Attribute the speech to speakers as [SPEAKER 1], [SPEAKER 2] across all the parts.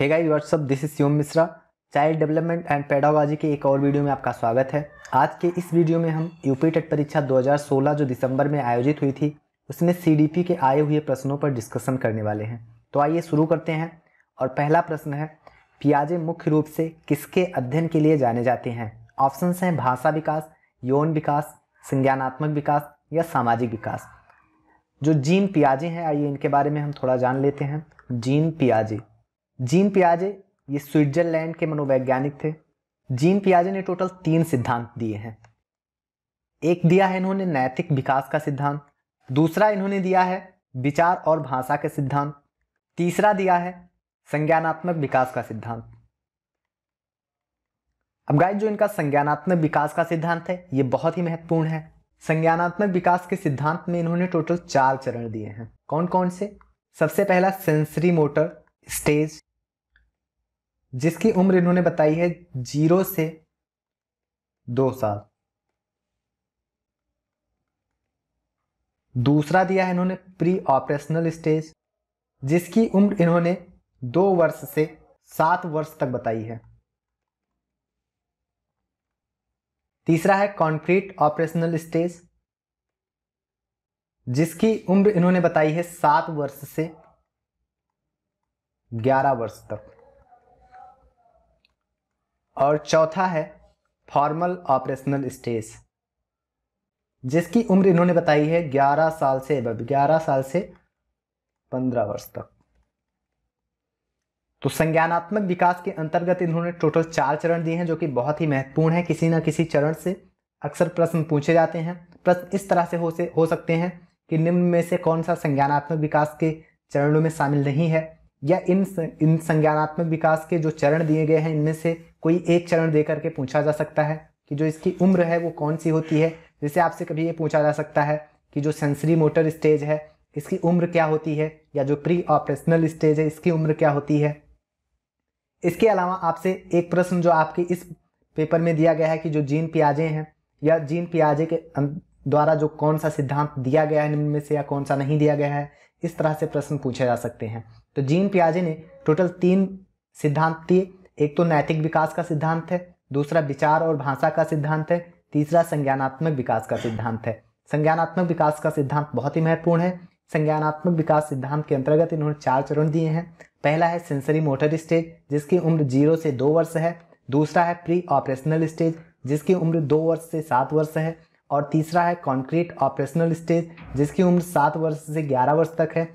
[SPEAKER 1] hey guys what's up this is Shivam Mishra child development and pedagogy के एक और वीडियो में आपका स्वागत है आज के इस वीडियो में हम यूपी टेट परीक्षा 2016 जो दिसंबर में आयोजित हुई थी उसमें सीडीपी के आए हुए प्रश्नों पर डिस्कशन करने वाले हैं तो आइए शुरू करते हैं और पहला प्रश्न है पियाजे मुख्य रूप से किसके अध्ययन के लिए जाने जाते हैं ऑप्शन हैं भाषा विकास यौन विकास संज्ञानात्मक विकास या सामाजिक विकास जो जीन पियाजे हैं आइए इनके बारे में हम थोड़ा जान लेते हैं जीन पियाजे जीन पियाजे ये स्विट्जरलैंड के मनोवैज्ञानिक थे जीन पियाजे ने टोटल तीन सिद्धांत दिए हैं एक दिया है इन्होंने नैतिक विकास का सिद्धांत दूसरा इन्होंने दिया है विचार और भाषा के सिद्धांत तीसरा दिया है संज्ञानात्मक विकास का सिद्धांत अब गाय जो इनका संज्ञानात्मक विकास का सिद्धांत है ये बहुत ही महत्वपूर्ण है संज्ञानात्मक विकास के सिद्धांत में इन्होंने टोटल चार चरण दिए हैं कौन कौन से सबसे पहला सेंसरी मोटर स्टेज जिसकी उम्र इन्होंने बताई है जीरो से दो साल दूसरा दिया है इन्होंने प्री ऑपरेशनल स्टेज जिसकी उम्र इन्होंने दो वर्ष से सात वर्ष तक बताई है तीसरा है कॉन्क्रीट ऑपरेशनल स्टेज जिसकी उम्र इन्होंने बताई है सात वर्ष से ग्यारह वर्ष तक और चौथा है फॉर्मल ऑपरेशनल स्टेज जिसकी उम्र इन्होंने बताई है 11 साल से 11 साल से 15 वर्ष तक तो संज्ञानात्मक विकास के अंतर्गत इन्होंने टोटल चार चरण दिए हैं जो कि बहुत ही महत्वपूर्ण है किसी ना किसी चरण से अक्सर प्रश्न पूछे जाते हैं प्रश्न इस तरह से हो से हो सकते हैं कि निम्न में से कौन सा संज्ञानात्मक विकास के चरणों में शामिल नहीं है या इन इन संज्ञानात्मक विकास के जो चरण दिए गए हैं इनमें से कोई एक चरण दे करके पूछा जा सकता है कि जो इसकी उम्र है वो कौन सी होती है जैसे आपसे कभी ये पूछा जा सकता है कि जो सेंसरी मोटर स्टेज है इसकी उम्र क्या होती है या जो प्री ऑपरेशनल स्टेज है इसकी उम्र क्या होती है इसके अलावा आपसे एक प्रश्न जो आपके इस पेपर में दिया गया है कि जो जीन पियाजे हैं या जीन पियाजे के अं-, द्वारा जो कौन सा सिद्धांत दिया गया है निम्न में से या कौन सा नहीं दिया गया है इस तरह से प्रश्न पूछे जा सकते हैं तो जीन पियाजे ने टोटल तीन सिद्धांत दिए एक तो नैतिक विकास का सिद्धांत है दूसरा विचार और भाषा का सिद्धांत है तीसरा संज्ञानात्मक विकास का सिद्धांत है संज्ञानात्मक विकास का सिद्धांत बहुत ही महत्वपूर्ण है संज्ञानात्मक विकास सिद्धांत के अंतर्गत इन्होंने चार चरण दिए हैं पहला है सेंसरी मोटर स्टेज जिसकी उम्र जीरो से दो वर्ष है दूसरा है प्री ऑपरेशनल स्टेज जिसकी उम्र दो वर्ष से सात वर्ष है और तीसरा है कॉन्क्रीट ऑपरेशनल स्टेज जिसकी उम्र सात वर्ष से ग्यारह वर्ष तक है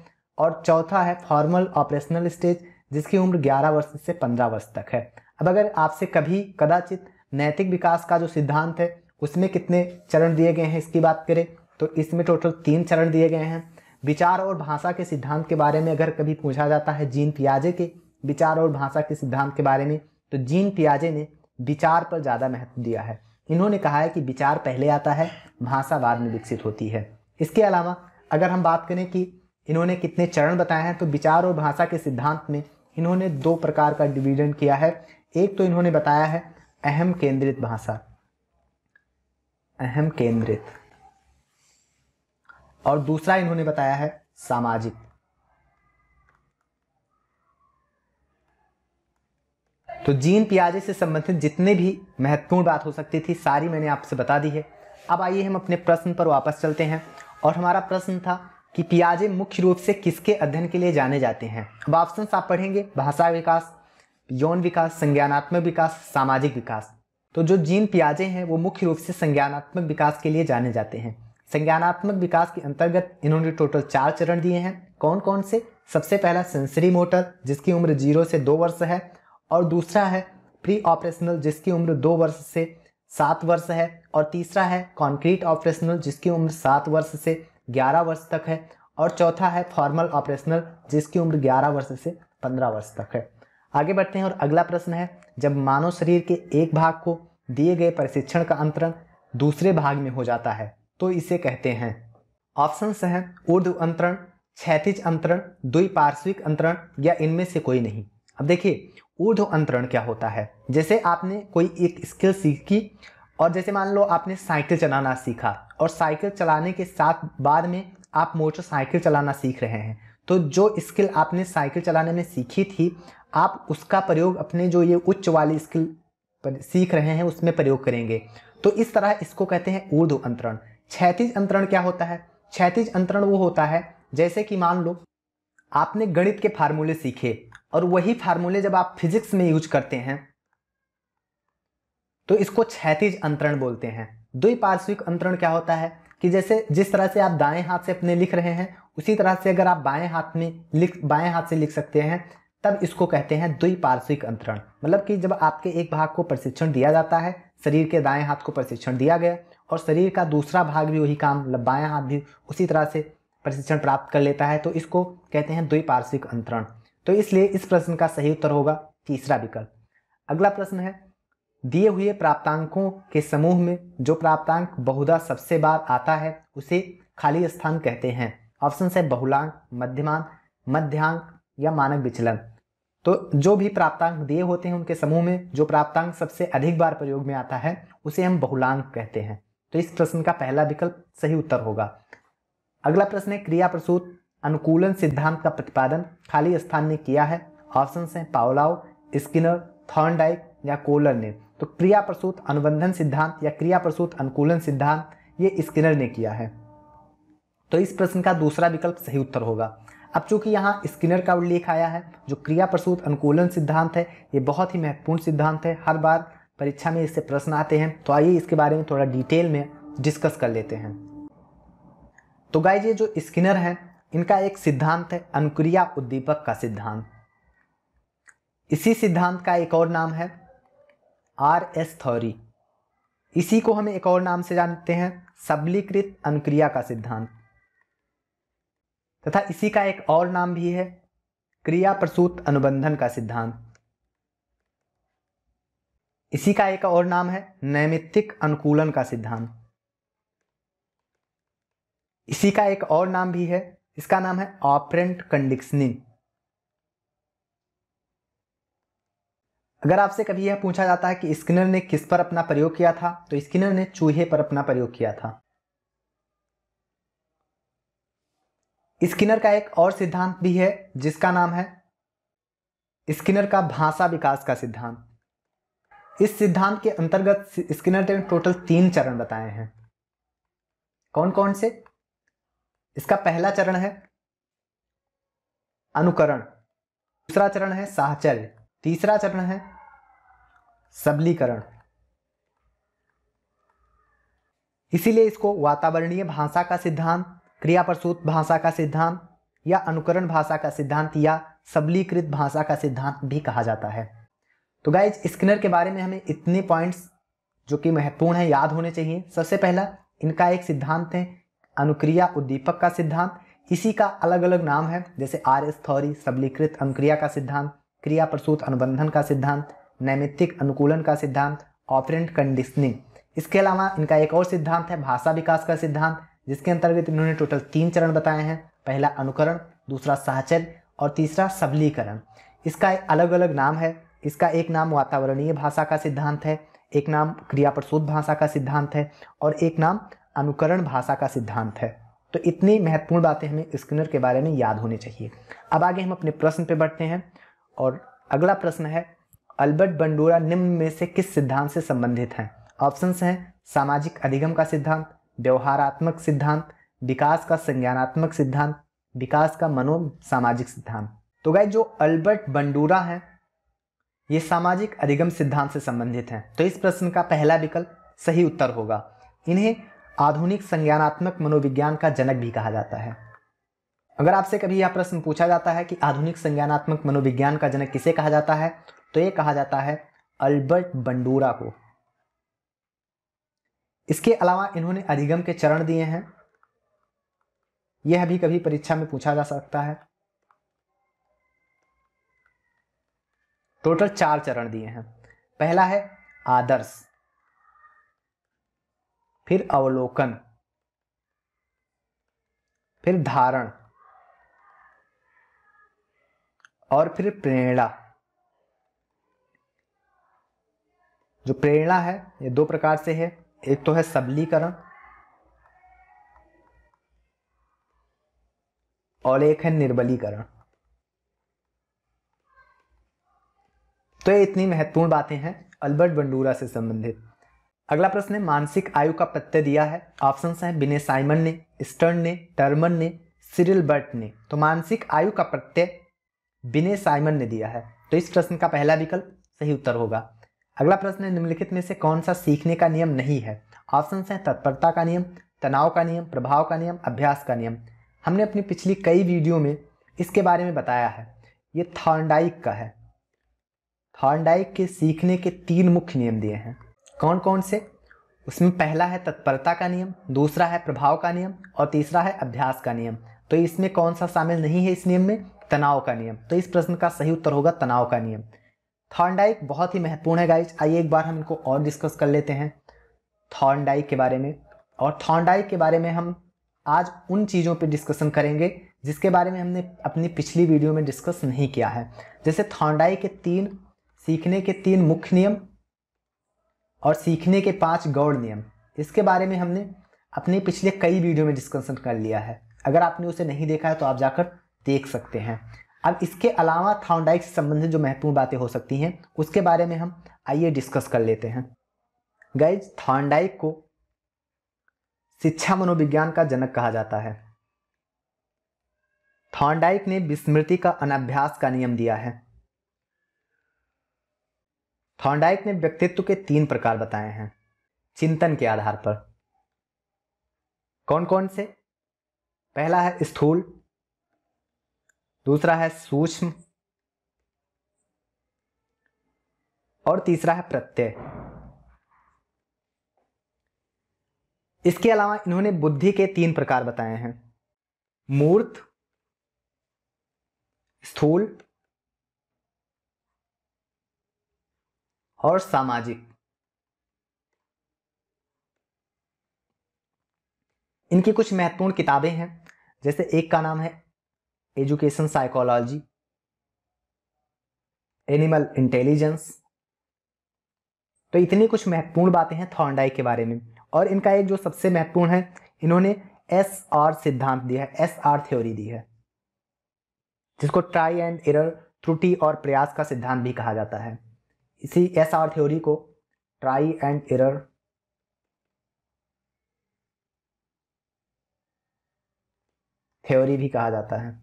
[SPEAKER 1] और चौथा है फॉर्मल ऑपरेशनल स्टेज जिसकी उम्र 11 वर्ष से 15 वर्ष तक है अब अगर आपसे कभी कदाचित नैतिक विकास का जो सिद्धांत है उसमें कितने चरण दिए गए हैं इसकी बात करें तो इसमें टोटल तीन चरण दिए गए हैं विचार और भाषा के सिद्धांत के बारे में अगर कभी पूछा जाता है जीन पियाजे के विचार और भाषा के सिद्धांत के बारे में तो जीन पियाजे ने विचार पर ज़्यादा महत्व दिया है इन्होंने कहा है कि विचार पहले आता है भाषा बाद में विकसित होती है इसके अलावा अगर हम बात करें कि इन्होंने कितने चरण बताए हैं तो विचार और भाषा के सिद्धांत में इन्होंने दो प्रकार का डिवीजन किया है एक तो इन्होंने बताया है अहम केंद्रित भाषा अहम केंद्रित और दूसरा इन्होंने बताया है सामाजिक तो जीन पियाजे से संबंधित जितने भी महत्वपूर्ण बात हो सकती थी सारी मैंने आपसे बता दी है अब आइए हम अपने प्रश्न पर वापस चलते हैं और हमारा प्रश्न था कि पियाजे मुख्य रूप से किसके अध्ययन के लिए जाने जाते हैं अब ऑप्शन आप पढ़ेंगे भाषा विकास यौन विकास संज्ञानात्मक विकास सामाजिक विकास तो जो जीन पियाजे हैं वो मुख्य रूप से संज्ञानात्मक विकास के लिए जाने जाते हैं संज्ञानात्मक विकास के अंतर्गत इन्होंने टोटल चार चरण दिए हैं कौन कौन से सबसे पहला सेंसरी मोटर जिसकी उम्र जीरो से दो वर्ष है और दूसरा है प्री ऑपरेशनल जिसकी उम्र दो वर्ष से सात वर्ष है और तीसरा है कॉन्क्रीट ऑपरेशनल जिसकी उम्र सात वर्ष से ग्यारह वर्ष तक है और चौथा है फॉर्मल ऑपरेशनल जिसकी उम्र ग्यारह वर्ष से पंद्रह वर्ष तक है आगे बढ़ते हैं और अगला प्रश्न है जब मानव शरीर के एक भाग को दिए गए प्रशिक्षण का अंतरण दूसरे भाग में हो जाता है तो इसे कहते हैं ऑप्शन हैं ऊर्ध अंतरण क्षैतिज अंतरण द्विपार्श्विक अंतरण या इनमें से कोई नहीं अब देखिए ऊर्ध अंतरण क्या होता है जैसे आपने कोई एक स्किल सीखी और जैसे मान लो आपने साइकिल चलाना सीखा और साइकिल चलाने के साथ बाद में आप मोटरसाइकिल चलाना सीख रहे हैं तो जो स्किल आपने साइकिल चलाने में सीखी थी आप उसका प्रयोग अपने जो ये उच्च वाली स्किल सीख रहे हैं उसमें प्रयोग करेंगे तो इस तरह इसको कहते हैं ऊर्ध अंतरण क्षैतिज अंतरण क्या होता है क्षैतिज अंतरण वो होता है जैसे कि मान लो आपने गणित के फार्मूले सीखे और वही फार्मूले जब आप फिजिक्स में यूज करते हैं तो इसको क्षैतिज अंतरण बोलते हैं द्विपार्श्विक अंतरण क्या होता है कि जैसे जिस तरह से आप दाएं हाथ से अपने लिख रहे हैं उसी तरह से अगर आप बाएं हाथ में लिख बाएं हाथ से लिख सकते हैं तब इसको कहते हैं द्विपार्श्विक अंतरण मतलब कि जब आपके एक भाग को प्रशिक्षण दिया जाता है शरीर के दाएं हाथ को प्रशिक्षण दिया गया और शरीर का दूसरा भाग भी वही काम मतलब बायां हाथ भी उसी तरह से प्रशिक्षण प्राप्त कर लेता है तो इसको कहते हैं द्विपार्श्विक अंतरण तो इसलिए इस प्रश्न का सही उत्तर होगा तीसरा विकल्प अगला प्रश्न है दिए हुए प्राप्तांकों के समूह में जो प्राप्तांक बहुधा सबसे बार आता है उसे खाली स्थान कहते हैं ऑप्शन है बहुलांक मध्यमान मध्यांक या मानक विचलन तो जो भी प्राप्तांक दिए होते हैं उनके समूह में जो प्राप्तांक सबसे अधिक बार प्रयोग में आता है उसे हम बहुलांक कहते हैं तो इस प्रश्न का पहला विकल्प सही उत्तर होगा अगला प्रश्न है क्रिया प्रसूत अनुकूलन सिद्धांत का प्रतिपादन खाली स्थान ने किया है ऑप्शन है पावलाव स्किनर थॉर्नडाइक या कोलर ने तो क्रिया प्रसूत अनुबंधन सिद्धांत या क्रिया प्रसूत अनुकूलन सिद्धांत ये स्किनर ने किया है तो इस प्रश्न का दूसरा विकल्प सही उत्तर होगा अब चूंकि यहाँ स्किनर का उल्लेख आया है जो क्रिया प्रसूत अनुकूलन सिद्धांत है ये बहुत ही महत्वपूर्ण सिद्धांत है हर बार परीक्षा में इससे प्रश्न आते हैं तो आइए इसके बारे में थोड़ा डिटेल में डिस्कस कर लेते हैं तो गाय ये जो स्किनर है इनका एक सिद्धांत है अनुक्रिया उद्दीपक का सिद्धांत इसी सिद्धांत का एक और नाम है आर एस थ्योरी इसी को हम एक और नाम से जानते हैं सबलीकृत अनुक्रिया का सिद्धांत तथा इसी का एक और नाम भी है क्रिया प्रसूत अनुबंधन का सिद्धांत इसी का एक और नाम है नैमित्तिक अनुकूलन का सिद्धांत इसी का एक और नाम भी है इसका नाम है ऑपरेंट कंडीशनिंग अगर आपसे कभी यह पूछा जाता है कि स्किनर ने किस पर अपना प्रयोग किया था तो स्किनर ने चूहे पर अपना प्रयोग किया था स्किनर का एक और सिद्धांत भी है जिसका नाम है स्किनर का भाषा विकास का सिद्धांत इस सिद्धांत के अंतर्गत स्किनर ने टोटल तीन चरण बताए हैं कौन कौन से इसका पहला चरण है अनुकरण दूसरा चरण है साहचर्य तीसरा चरण है सबलीकरण इसीलिए इसको वातावरणीय भाषा का सिद्धांत क्रियाप्रसूत भाषा का सिद्धांत या अनुकरण भाषा का सिद्धांत या सबलीकृत भाषा का सिद्धांत भी कहा जाता है तो गाइज स्किनर के बारे में हमें इतने पॉइंट्स जो कि महत्वपूर्ण है याद होने चाहिए सबसे पहला इनका एक सिद्धांत है अनुक्रिया उद्दीपक का सिद्धांत इसी का अलग अलग नाम है जैसे आर एस थौरी सबलीकृत अनुक्रिया का सिद्धांत क्रिया प्रसूत अनुबंधन का सिद्धांत नैमित्तिक अनुकूलन का सिद्धांत ऑपरेंट कंडीशनिंग इसके अलावा इनका एक और सिद्धांत है भाषा विकास का सिद्धांत जिसके अंतर्गत इन्होंने टोटल तीन चरण बताए हैं पहला अनुकरण दूसरा साहचर्य और तीसरा सबलीकरण इसका अलग अलग नाम है इसका एक नाम वातावरणीय भाषा का सिद्धांत है एक नाम क्रियाप्रसूद भाषा का सिद्धांत है और एक नाम अनुकरण भाषा का सिद्धांत है तो इतनी महत्वपूर्ण बातें हमें स्किनर के बारे में याद होनी चाहिए अब आगे हम अपने प्रश्न पे बढ़ते हैं और अगला प्रश्न है अल्बर्ट बंडोरा निम्न में से किस सिद्धांत से संबंधित हैं ऑप्शन हैं सामाजिक अधिगम का सिद्धांत व्यवहारात्मक सिद्धांत विकास का संज्ञानात्मक सिद्धांत विकास का मनो सामाजिक सिद्धांत तो गए जो अल्बर्ट बंडूरा हैं ये सामाजिक अधिगम सिद्धांत से संबंधित हैं तो इस प्रश्न का पहला विकल्प सही उत्तर होगा इन्हें आधुनिक संज्ञानात्मक मनोविज्ञान का जनक भी कहा जाता है अगर आपसे कभी यह प्रश्न पूछा जाता है कि आधुनिक संज्ञानात्मक मनोविज्ञान का जनक किसे कहा जाता है तो ये कहा जाता है अल्बर्ट बंडूरा को इसके अलावा इन्होंने अधिगम के चरण दिए हैं यह भी कभी परीक्षा में पूछा जा सकता है टोटल चार चरण दिए हैं पहला है आदर्श फिर अवलोकन फिर धारण और फिर प्रेरणा जो प्रेरणा है ये दो प्रकार से है एक तो है सबलीकरण और एक है निर्बलीकरण तो ये इतनी महत्वपूर्ण बातें हैं अल्बर्ट बंडूरा से संबंधित अगला प्रश्न है मानसिक आयु का प्रत्यय दिया है ऑप्शन है बिने साइमन ने स्टर्न ने टर्मन ने सिरिल बर्ट ने तो मानसिक आयु का प्रत्यय बिने साइमन ने दिया है तो इस प्रश्न का पहला विकल्प सही उत्तर होगा अगला प्रश्न है निम्नलिखित में से कौन सा सीखने का नियम नहीं है ऑप्शन हैं तत्परता का नियम तनाव का नियम प्रभाव का नियम अभ्यास का नियम हमने अपनी पिछली कई वीडियो में इसके बारे में बताया है ये थॉर्नडाइक का है थॉर्नडाइक के सीखने के तीन मुख्य नियम दिए हैं कौन कौन से उसमें पहला है तत्परता का नियम दूसरा है प्रभाव का नियम और तीसरा है अभ्यास का नियम तो इसमें कौन सा शामिल नहीं है इस नियम में तनाव का नियम तो इस प्रश्न का सही उत्तर होगा तनाव का नियम थॉर्नडाइक बहुत ही महत्वपूर्ण है गाइज आइए एक बार हम इनको और डिस्कस कर लेते हैं थॉर्नडाइक के बारे में और थॉर्नडाइक के बारे में हम आज उन चीज़ों पर डिस्कशन करेंगे जिसके बारे में हमने अपनी पिछली वीडियो में डिस्कस नहीं किया है जैसे थॉर्नडाइक के तीन सीखने के तीन मुख्य नियम और सीखने के पांच गौड़ नियम इसके बारे में हमने अपने पिछले कई वीडियो में डिस्कशन कर लिया है अगर आपने उसे नहीं देखा है तो आप जाकर देख सकते हैं अब इसके अलावा थाउंडाइक से संबंधित जो महत्वपूर्ण बातें हो सकती हैं उसके बारे में हम आइए डिस्कस कर लेते हैं गाइज थाउंडाइक को शिक्षा मनोविज्ञान का जनक कहा जाता है थाउंडाइक ने विस्मृति का अनाभ्यास का नियम दिया है थॉन्डाइक ने व्यक्तित्व के तीन प्रकार बताए हैं चिंतन के आधार पर कौन कौन से पहला है स्थूल दूसरा है सूक्ष्म और तीसरा है प्रत्यय इसके अलावा इन्होंने बुद्धि के तीन प्रकार बताए हैं मूर्त स्थूल और सामाजिक इनकी कुछ महत्वपूर्ण किताबें हैं जैसे एक का नाम है एजुकेशन साइकोलॉजी एनिमल इंटेलिजेंस तो इतनी कुछ महत्वपूर्ण बातें हैं थॉन्डाई के बारे में और इनका एक जो सबसे महत्वपूर्ण है इन्होंने एस आर सिद्धांत दिया है एस आर थ्योरी दी है जिसको ट्राई एंड एरर त्रुटि और प्रयास का सिद्धांत भी कहा जाता है इसी एस आर थ्योरी को ट्राई एंड एरर थ्योरी भी कहा जाता है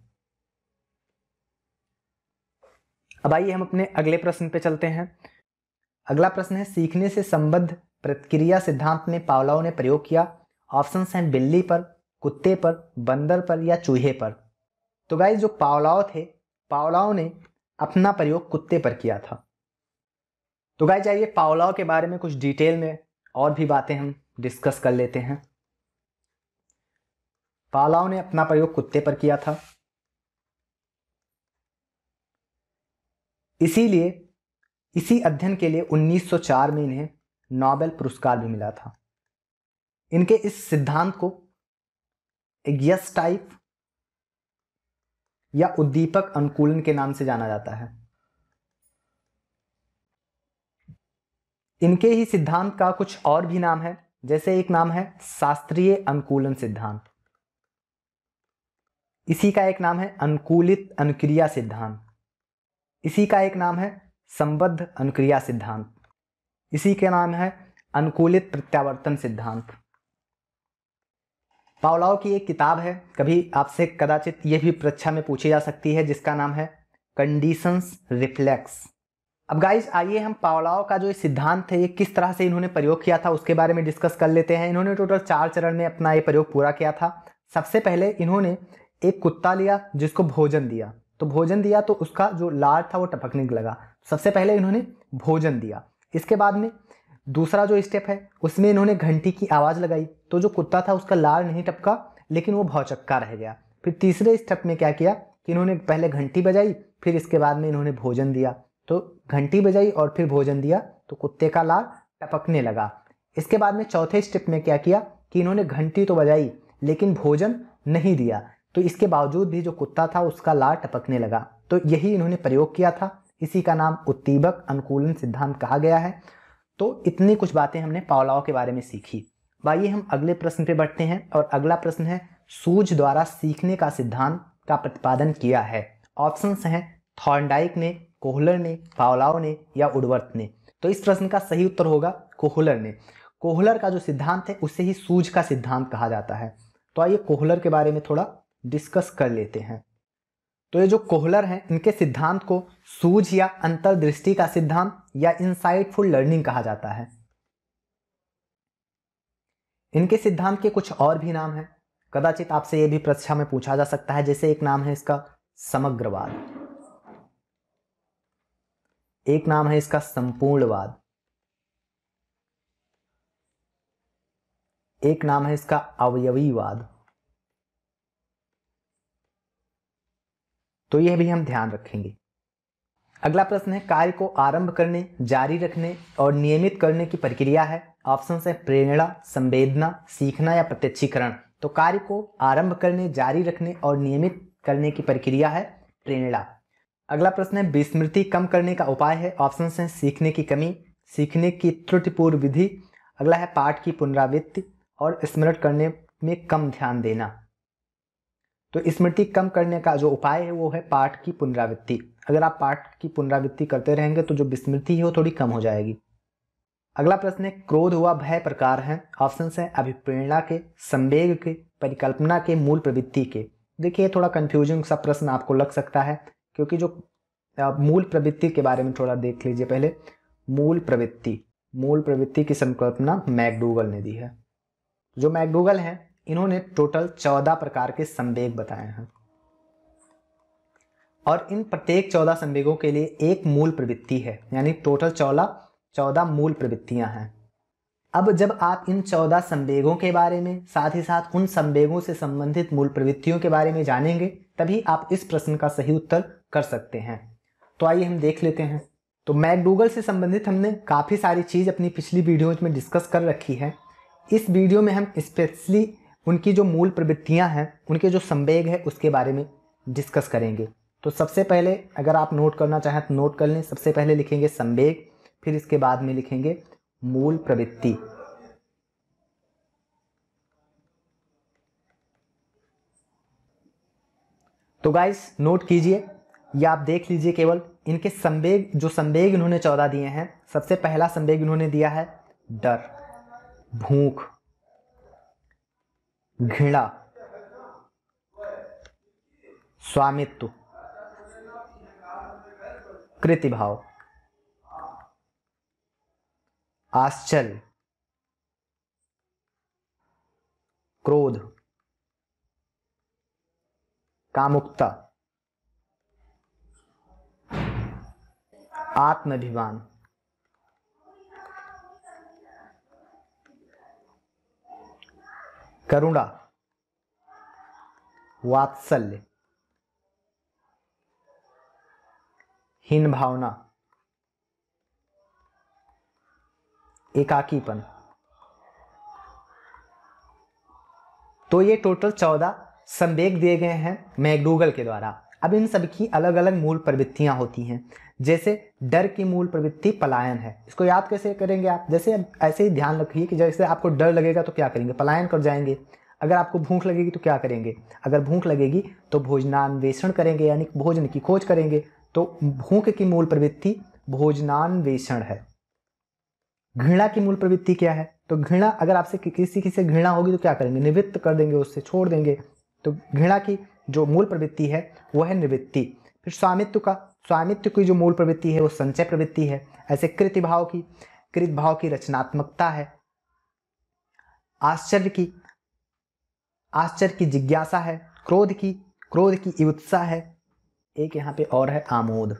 [SPEAKER 1] अब आइए हम अपने अगले प्रश्न पे चलते हैं अगला प्रश्न है सीखने से संबद्ध प्रतिक्रिया सिद्धांत में पावलाओं ने प्रयोग किया ऑप्शन हैं बिल्ली पर कुत्ते पर बंदर पर या चूहे पर तो गाइज जो पावलाओ थे पावलाओं ने अपना प्रयोग कुत्ते पर किया था तो गाइज आइए पावलाओ के बारे में कुछ डिटेल में और भी बातें हम डिस्कस कर लेते हैं पावलाओ ने अपना प्रयोग कुत्ते पर किया था इसीलिए इसी अध्ययन के लिए 1904 में इन्हें नोबेल पुरस्कार भी मिला था इनके इस सिद्धांत को एक यस टाइप या उद्दीपक अनुकूलन के नाम से जाना जाता है इनके ही सिद्धांत का कुछ और भी नाम है जैसे एक नाम है शास्त्रीय अनुकूलन सिद्धांत इसी का एक नाम है अनुकूलित अनुक्रिया सिद्धांत इसी का एक नाम है संबद्ध अनुक्रिया सिद्धांत इसी के नाम है अनुकूलित प्रत्यावर्तन सिद्धांत पावलाव की एक किताब है कभी आपसे कदाचित ये भी परीक्षा में पूछी जा सकती है जिसका नाम है कंडीशंस रिफ्लेक्स अब गाइस आइए हम पावलाव का जो सिद्धांत है ये किस तरह से इन्होंने प्रयोग किया था उसके बारे में डिस्कस कर लेते हैं इन्होंने टोटल चार चरण में अपना ये प्रयोग पूरा किया था सबसे पहले इन्होंने एक कुत्ता लिया जिसको भोजन दिया तो भोजन दिया तो उसका जो लार था वो टपकने लगा सबसे पहले इन्होंने भोजन दिया इसके बाद में दूसरा जो स्टेप है उसमें इन्होंने घंटी की आवाज़ लगाई तो जो कुत्ता था उसका लार नहीं टपका लेकिन वो भौचक्का रह गया फिर तीसरे स्टेप में क्या किया कि इन्होंने पहले घंटी बजाई फिर इसके बाद में इन्होंने भोजन दिया तो घंटी बजाई और फिर भोजन दिया तो कुत्ते का लार टपकने लगा इसके बाद में चौथे स्टेप में क्या किया कि इन्होंने घंटी तो बजाई लेकिन भोजन नहीं दिया तो इसके बावजूद भी जो कुत्ता था उसका लार टपकने लगा तो यही इन्होंने प्रयोग किया था इसी का नाम उत्तीबक अनुकूलन सिद्धांत कहा गया है तो इतनी कुछ बातें हमने पावलाओं के बारे में सीखी आइए हम अगले प्रश्न पे बढ़ते हैं और अगला प्रश्न है सूज द्वारा सीखने का सिद्धांत का प्रतिपादन किया है ऑप्शन हैं थॉर्नडाइक ने कोहलर ने पावलाओ ने या उडवर्थ ने तो इस प्रश्न का सही उत्तर होगा कोहलर ने कोहलर का जो सिद्धांत है उसे ही सूज का सिद्धांत कहा जाता है तो आइए कोहलर के बारे में थोड़ा डिस्कस कर लेते हैं तो ये जो कोहलर हैं इनके सिद्धांत को सूझ या अंतर्दृष्टि का सिद्धांत या इनसाइटफुल लर्निंग कहा जाता है इनके सिद्धांत के कुछ और भी नाम हैं कदाचित आपसे ये भी परीक्षा में पूछा जा सकता है जैसे एक नाम है इसका समग्रवाद एक नाम है इसका संपूर्णवाद एक नाम है इसका अवयवीवाद तो यह भी हम ध्यान रखेंगे अगला प्रश्न है कार्य को आरंभ करने जारी रखने और नियमित करने की प्रक्रिया है ऑप्शन है प्रेरणा संवेदना सीखना या प्रत्यक्षीकरण तो कार्य को आरंभ करने जारी रखने और नियमित करने की प्रक्रिया है प्रेरणा अगला प्रश्न है विस्मृति कम करने का उपाय है ऑप्शन है सीखने की कमी सीखने की त्रुटिपूर्ण विधि अगला है पाठ की पुनरावृत्ति और स्मरण करने में कम ध्यान देना तो स्मृति कम करने का जो उपाय है वो है पाठ की पुनरावृत्ति अगर आप पाठ की पुनरावृत्ति करते रहेंगे तो जो विस्मृति है वो थोड़ी कम हो जाएगी अगला प्रश्न है क्रोध हुआ भय प्रकार है ऑप्शन है अभिप्रेरणा के संवेग के परिकल्पना के मूल प्रवृत्ति के देखिए थोड़ा कंफ्यूजिंग सा प्रश्न आपको लग सकता है क्योंकि जो मूल प्रवृत्ति के बारे में थोड़ा देख लीजिए पहले मूल प्रवृत्ति मूल प्रवृत्ति की संकल्पना मैकडूगल ने दी है जो मैकडूगल हैं इन्होंने टोटल चौदह प्रकार के संवेग बताए हैं और इन प्रत्येक चौदह संवेगों के लिए एक मूल प्रवृत्ति है यानी टोटल चौदह चौदह मूल प्रवृत्तियां हैं अब जब आप इन चौदह संवेगों के बारे में साथ ही साथ उन संवेगों से संबंधित मूल प्रवृत्तियों के बारे में जानेंगे तभी आप इस प्रश्न का सही उत्तर कर सकते हैं तो आइए हम देख लेते हैं तो मैकडूगल से संबंधित हमने काफ़ी सारी चीज़ अपनी पिछली वीडियोज में डिस्कस कर रखी है इस वीडियो में हम स्पेशली उनकी जो मूल प्रवृत्तियाँ हैं उनके जो संवेग है उसके बारे में डिस्कस करेंगे तो सबसे पहले अगर आप नोट करना चाहें तो नोट कर लें सबसे पहले लिखेंगे संवेग फिर इसके बाद में लिखेंगे मूल प्रवृत्ति तो गाइस नोट कीजिए या आप देख लीजिए केवल इनके संवेग जो संवेग इन्होंने चौदह दिए हैं सबसे पहला संवेग इन्होंने दिया है डर भूख घृणा स्वामित्व कृतिभाव आश्चर्य क्रोध कामुकता आत्मभिमान करुणा वात्सल्य हीन भावना एकाकीपन तो ये टोटल चौदह संवेग दिए गए हैं मैकडूगल के द्वारा अब इन सबकी की अलग अलग मूल प्रवृत्तियां होती हैं जैसे डर की मूल प्रवृत्ति पलायन है इसको याद कैसे करेंगे आप जैसे ऐसे ही ध्यान रखिए कि जैसे आपको डर लगेगा तो क्या करेंगे पलायन कर जाएंगे अगर आपको भूख लगेगी तो क्या करेंगे अगर भूख लगेगी तो भोजनान्वेषण करेंगे यानी भोजन की खोज करेंगे तो भूख की मूल प्रवृत्ति भोजनान्वेषण है घृणा की मूल प्रवृत्ति क्या है तो घृणा अगर आपसे किसी किसी से घृणा होगी तो क्या करेंगे निवृत्त कर देंगे उससे छोड़ देंगे तो घृणा की जो मूल प्रवृत्ति है वह है निवृत्ति फिर स्वामित्व का स्वामित्व की जो मूल प्रवृत्ति है वो संचय प्रवृत्ति है ऐसे कृतिभाव की कृतभाव की रचनात्मकता है आश्चर्य की आश्चर्य की जिज्ञासा है क्रोध की क्रोध की उत्साह है एक यहाँ पे और है आमोद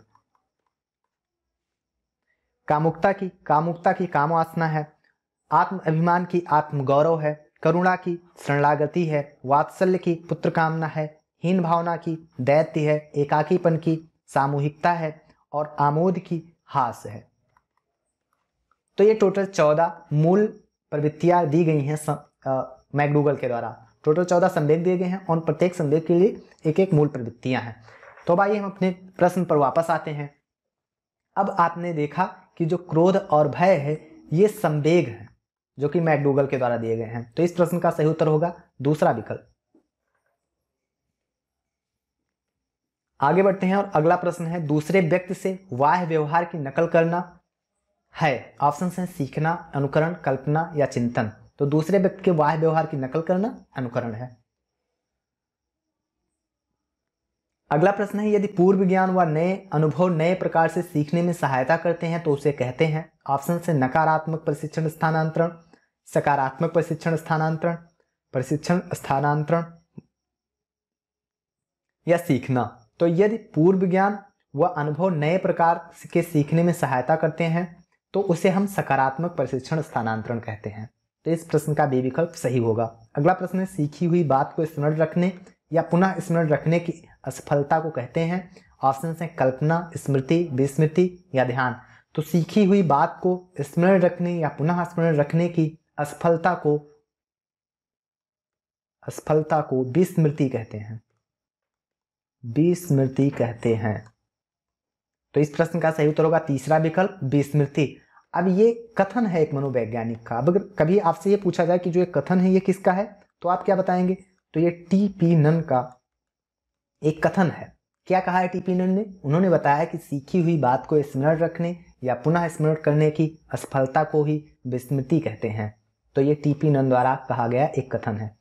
[SPEAKER 1] कामुकता की कामुकता की कामवासना है आत्म अभिमान की आत्मगौरव है करुणा की शरणागति है वात्सल्य की पुत्र कामना है हीन भावना की दैत्य है एकाकीपन की सामूहिकता है और आमोद की हास है तो ये टोटल चौदह मूल प्रवृत्तियां दी गई हैं मैकडूगल के द्वारा टोटल चौदह संदेह दिए गए हैं और प्रत्येक संदेह के लिए एक एक मूल प्रवृत्तियां हैं तो भाई हम अपने प्रश्न पर वापस आते हैं अब आपने देखा कि जो क्रोध और भय है ये संवेग है जो कि मैकडूगल के द्वारा दिए गए हैं तो इस प्रश्न का सही उत्तर होगा दूसरा विकल्प आगे बढ़ते हैं और अगला प्रश्न है दूसरे व्यक्ति से वाह व्यवहार की नकल करना है ऑप्शन है सीखना अनुकरण कल्पना या चिंतन तो दूसरे व्यक्ति के वाह व्यवहार की नकल करना अनुकरण है अगला प्रश्न है यदि पूर्व ज्ञान व नए अनुभव नए प्रकार से सीखने में सहायता करते हैं तो उसे कहते हैं ऑप्शन से नकारात्मक प्रशिक्षण स्थानांतरण सकारात्मक प्रशिक्षण स्थानांतरण प्रशिक्षण स्थानांतरण या सीखना तो यदि पूर्व ज्ञान व अनुभव नए प्रकार के सीखने में सहायता करते हैं तो उसे हम सकारात्मक प्रशिक्षण स्थानांतरण कहते हैं तो इस प्रश्न का बी विकल्प सही होगा अगला प्रश्न है सीखी हुई बात को स्मरण रखने या पुनः स्मरण रखने की असफलता को कहते हैं ऑप्शन है कल्पना स्मृति विस्मृति या ध्यान तो सीखी हुई बात को स्मरण रखने या पुनः स्मरण रखने की असफलता को असफलता को विस्मृति कहते हैं विस्मृति कहते हैं तो इस प्रश्न का सही उत्तर होगा तीसरा विकल्प विस्मृति अब ये कथन है एक मनोवैज्ञानिक का अब अगर कभी आपसे ये पूछा जाए कि जो ये कथन है ये किसका है तो आप क्या बताएंगे तो ये टी पी नन का एक कथन है क्या कहा है टी पी नन ने उन्होंने बताया कि सीखी हुई बात को स्मरण रखने या पुनः स्मरण करने की असफलता को ही विस्मृति कहते हैं तो ये टी पी नन द्वारा कहा गया एक कथन है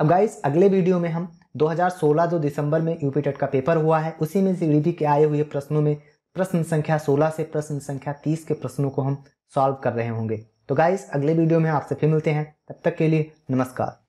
[SPEAKER 1] अब गाइस अगले वीडियो में हम 2016 जो दिसंबर में यूपी का पेपर हुआ है उसी में सीढ़ी के आए हुए प्रश्नों में प्रश्न संख्या 16 से प्रश्न संख्या 30 के प्रश्नों को हम सॉल्व कर रहे होंगे तो गाइस अगले वीडियो में आपसे फिर मिलते हैं तब तक के लिए नमस्कार